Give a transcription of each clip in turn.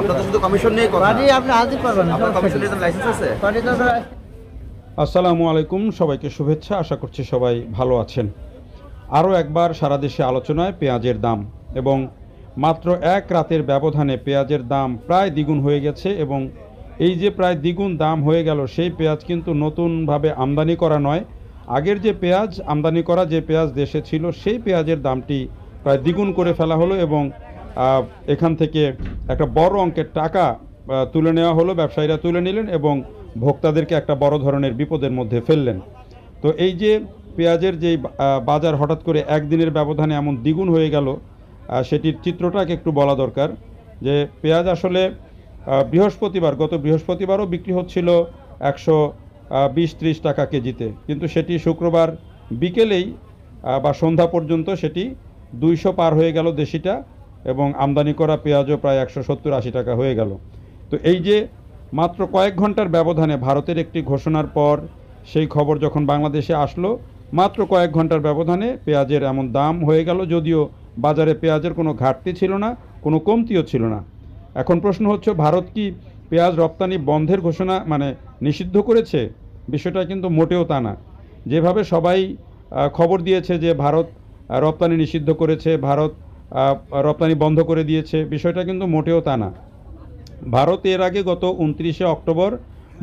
আসসালামু আলাইকুম সবাইকে শুভেচ্ছা আশা করছি সবাই ভালো আছেন আরও একবার সারা দেশে আলোচনায় পেঁয়াজের দাম এবং মাত্র এক রাতের ব্যবধানে পেঁয়াজের দাম প্রায় দ্বিগুণ হয়ে গেছে এবং এই যে প্রায় দ্বিগুণ দাম হয়ে গেল সেই পেঁয়াজ কিন্তু নতুনভাবে আমদানি করা নয় আগের যে পেঁয়াজ আমদানি করা যে পেঁয়াজ দেশে ছিল সেই পেঁয়াজের দামটি প্রায় দ্বিগুণ করে ফেলা হলো এবং এখান থেকে একটা বড় অঙ্কের টাকা তুলে নেওয়া হলো ব্যবসায়ীরা তুলে নিলেন এবং ভোক্তাদেরকে একটা বড় ধরনের বিপদের মধ্যে ফেললেন তো এই যে পেঁয়াজের যে বাজার হঠাৎ করে একদিনের ব্যবধানে এমন দ্বিগুণ হয়ে গেল সেটির চিত্রটাকে একটু বলা দরকার যে পেঁয়াজ আসলে বৃহস্পতিবার গত বৃহস্পতিবারও বিক্রি হচ্ছিল একশো বিশ ত্রিশ টাকা কেজিতে কিন্তু সেটি শুক্রবার বিকেলেই বা সন্ধ্যা পর্যন্ত সেটি দুইশো পার হয়ে গেল দেশিটা এবং আমদানি করা পেঁয়াজও প্রায় একশো সত্তর আশি টাকা হয়ে গেল তো এই যে মাত্র কয়েক ঘন্টার ব্যবধানে ভারতের একটি ঘোষণার পর সেই খবর যখন বাংলাদেশে আসলো মাত্র কয়েক ঘন্টার ব্যবধানে পেঁয়াজের এমন দাম হয়ে গেল যদিও বাজারে পেঁয়াজের কোনো ঘাটতি ছিল না কোনো কমতিও ছিল না এখন প্রশ্ন হচ্ছে ভারত কি পেঁয়াজ রপ্তানি বন্ধের ঘোষণা মানে নিষিদ্ধ করেছে বিষয়টা কিন্তু মোটেও তা না যেভাবে সবাই খবর দিয়েছে যে ভারত রপ্তানি নিষিদ্ধ করেছে ভারত রপ্তানি বন্ধ করে দিয়েছে বিষয়টা কিন্তু মোটেও তা না ভারত এর আগে গত উনত্রিশে অক্টোবর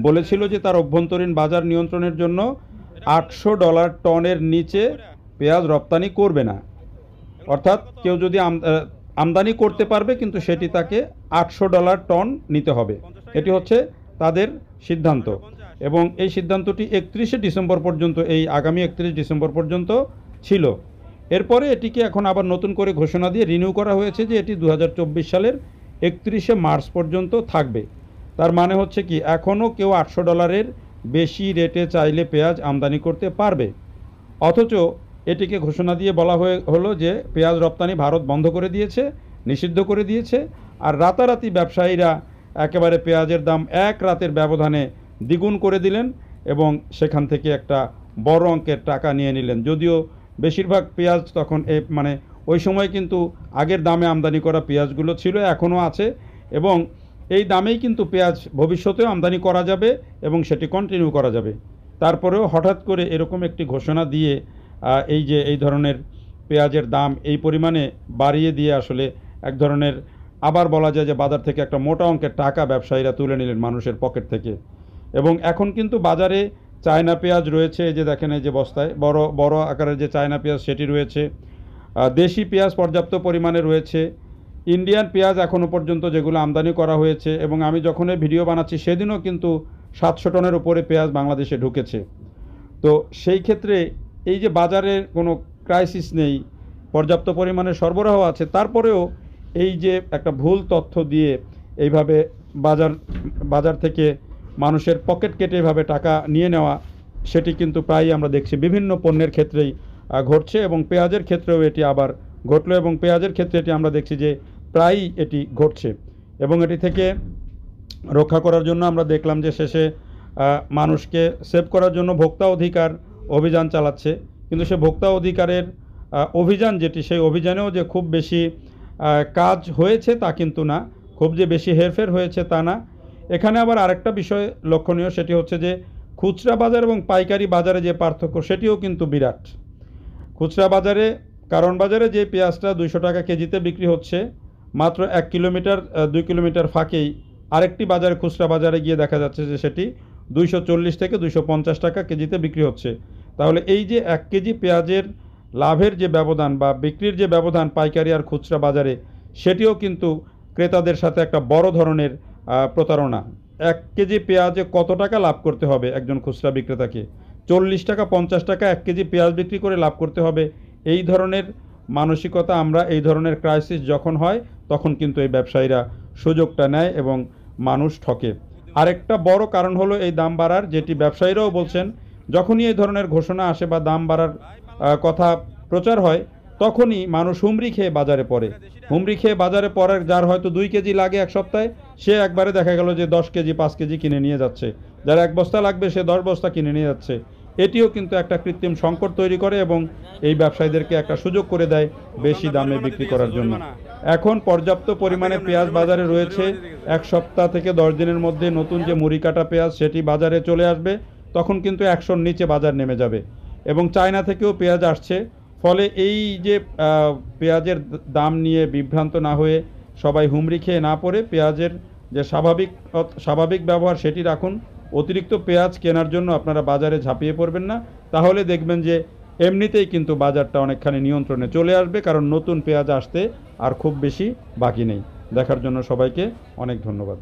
বলেছিল যে তার অভ্যন্তরীণ বাজার নিয়ন্ত্রণের জন্য আটশো ডলার টনের নিচে পেঁয়াজ রপ্তানি করবে না অর্থাৎ কেউ যদি আমদানি করতে পারবে কিন্তু সেটি তাকে আটশো ডলার টন নিতে হবে এটি হচ্ছে তাদের সিদ্ধান্ত এবং এই সিদ্ধান্তটি একত্রিশে ডিসেম্বর পর্যন্ত এই আগামী একত্রিশ ডিসেম্বর পর্যন্ত ছিল এরপরে এটিকে এখন আবার নতুন করে ঘোষণা দিয়ে রিনিউ করা হয়েছে যে এটি দু সালের একত্রিশে মার্চ পর্যন্ত থাকবে তার মানে হচ্ছে কি এখনও কেউ আটশো ডলারের বেশি রেটে চাইলে পেঁয়াজ আমদানি করতে পারবে অথচ এটিকে ঘোষণা দিয়ে বলা হয়ে হলো যে পেঁয়াজ রপ্তানি ভারত বন্ধ করে দিয়েছে নিষিদ্ধ করে দিয়েছে আর রাতারাতি ব্যবসায়ীরা একেবারে পেঁয়াজের দাম এক রাতের ব্যবধানে দ্বিগুণ করে দিলেন এবং সেখান থেকে একটা বড় অঙ্কের টাকা নিয়ে নিলেন যদিও বেশিরভাগ পেঁয়াজ তখন এ মানে ওই সময় কিন্তু আগের দামে আমদানি করা পেঁয়াজগুলো ছিল এখনও আছে এবং এই দামেই কিন্তু পেঁয়াজ ভবিষ্যতেও আমদানি করা যাবে এবং সেটি কন্টিনিউ করা যাবে তারপরেও হঠাৎ করে এরকম একটি ঘোষণা দিয়ে এই যে এই ধরনের পেঁয়াজের দাম এই পরিমাণে বাড়িয়ে দিয়ে আসলে এক ধরনের আবার বলা যায় যে বাজার থেকে একটা মোটা অঙ্কের টাকা ব্যবসায়ীরা তুলে নিলেন মানুষের পকেট থেকে এবং এখন কিন্তু বাজারে চায়না পেঁয়াজ রয়েছে এই যে দেখেন এই যে বস্তায় বড় বড় আকারের যে চায়না পেঁয়াজ সেটি রয়েছে দেশি পেঁয়াজ পর্যাপ্ত পরিমাণে রয়েছে ইন্ডিয়ান পেঁয়াজ এখনও পর্যন্ত যেগুলো আমদানি করা হয়েছে এবং আমি যখন এই ভিডিও বানাচ্ছি সেদিনও কিন্তু সাতশো টনের উপরে পেঁয়াজ বাংলাদেশে ঢুকেছে তো সেই ক্ষেত্রে এই যে বাজারে কোনো ক্রাইসিস নেই পর্যাপ্ত পরিমাণে সরবরাহ আছে তারপরেও এই যে একটা ভুল তথ্য দিয়ে এইভাবে বাজার বাজার থেকে মানুষের পকেট কেটে এভাবে টাকা নিয়ে নেওয়া সেটি কিন্তু প্রায়ই আমরা দেখছি বিভিন্ন পণ্যের ক্ষেত্রেই ঘটছে এবং পেঁয়াজের ক্ষেত্রেও এটি আবার ঘটলো এবং পেঁয়াজের ক্ষেত্রে এটি আমরা দেখছি যে প্রায়ই এটি ঘটছে এবং এটি থেকে রক্ষা করার জন্য আমরা দেখলাম যে শেষে মানুষকে সেভ করার জন্য ভোক্তা অধিকার অভিযান চালাচ্ছে কিন্তু সে ভোক্তা অধিকারের অভিযান যেটি সেই অভিযানেও যে খুব বেশি কাজ হয়েছে তা কিন্তু না খুব যে বেশি হেরফের হয়েছে তা না এখানে আবার আরেকটা বিষয় লক্ষণীয় সেটি হচ্ছে যে খুচরা বাজার এবং পাইকারি বাজারে যে পার্থক্য সেটিও কিন্তু বিরাট খুচরা বাজারে কারণ বাজারে যে পেঁয়াজটা দুইশো টাকা কেজিতে বিক্রি হচ্ছে মাত্র এক কিলোমিটার দুই কিলোমিটার ফাঁকেই আরেকটি বাজারে খুচরা বাজারে গিয়ে দেখা যাচ্ছে যে সেটি দুইশো থেকে দুইশো টাকা কেজিতে বিক্রি হচ্ছে তাহলে এই যে এক কেজি পেঁয়াজের লাভের যে ব্যবধান বা বিক্রির যে ব্যবধান পাইকারি আর খুচরা বাজারে সেটিও কিন্তু ক্রেতাদের সাথে একটা বড় ধরনের প্রতারণা এক কেজি পেঁয়াজে কত টাকা লাভ করতে হবে একজন খুচরা বিক্রেতাকে চল্লিশ টাকা পঞ্চাশ টাকা এক কেজি পেঁয়াজ বিক্রি করে লাভ করতে হবে এই ধরনের মানসিকতা আমরা এই ধরনের ক্রাইসিস যখন হয় তখন কিন্তু এই ব্যবসায়ীরা সুযোগটা নেয় এবং মানুষ ঠকে আরেকটা বড় কারণ হলো এই দাম বাড়ার যেটি ব্যবসায়ীরাও বলছেন যখনই এই ধরনের ঘোষণা আসে বা দাম বাড়ার কথা প্রচার হয় তখনই মানুষ হুমড়ি খেয়ে বাজারে পড়ে হুমড়ি খেয়ে বাজারে পড়ার যার হয়তো দুই কেজি লাগে এক সপ্তাহে সে একবারে দেখা গেল যে দশ কেজি পাঁচ কেজি কিনে নিয়ে যাচ্ছে যার এক বস্তা লাগবে সে দশ বস্তা কিনে নিয়ে যাচ্ছে এটিও কিন্তু একটা কৃত্রিম সংকট তৈরি করে এবং এই ব্যবসায়ীদেরকে একটা সুযোগ করে দেয় বেশি দামে বিক্রি করার জন্য এখন পর্যাপ্ত পরিমাণে পেঁয়াজ বাজারে রয়েছে এক সপ্তাহ থেকে দশ দিনের মধ্যে নতুন যে মুড়ি কাটা পেঁয়াজ সেটি বাজারে চলে আসবে তখন কিন্তু একশোর নিচে বাজার নেমে যাবে এবং চায়না থেকেও পেঁয়াজ আসছে ফলে এই যে পেঁয়াজের দাম নিয়ে বিভ্রান্ত না হয়ে সবাই হুমড়ি খেয়ে না পড়ে পেঁয়াজের যে স্বাভাবিক স্বাভাবিক ব্যবহার সেটি রাখুন অতিরিক্ত পেঁয়াজ কেনার জন্য আপনারা বাজারে ঝাঁপিয়ে পড়বেন না তাহলে দেখবেন যে এমনিতেই কিন্তু বাজারটা অনেকখানি নিয়ন্ত্রণে চলে আসবে কারণ নতুন পেঁয়াজ আসতে আর খুব বেশি বাকি নেই দেখার জন্য সবাইকে অনেক ধন্যবাদ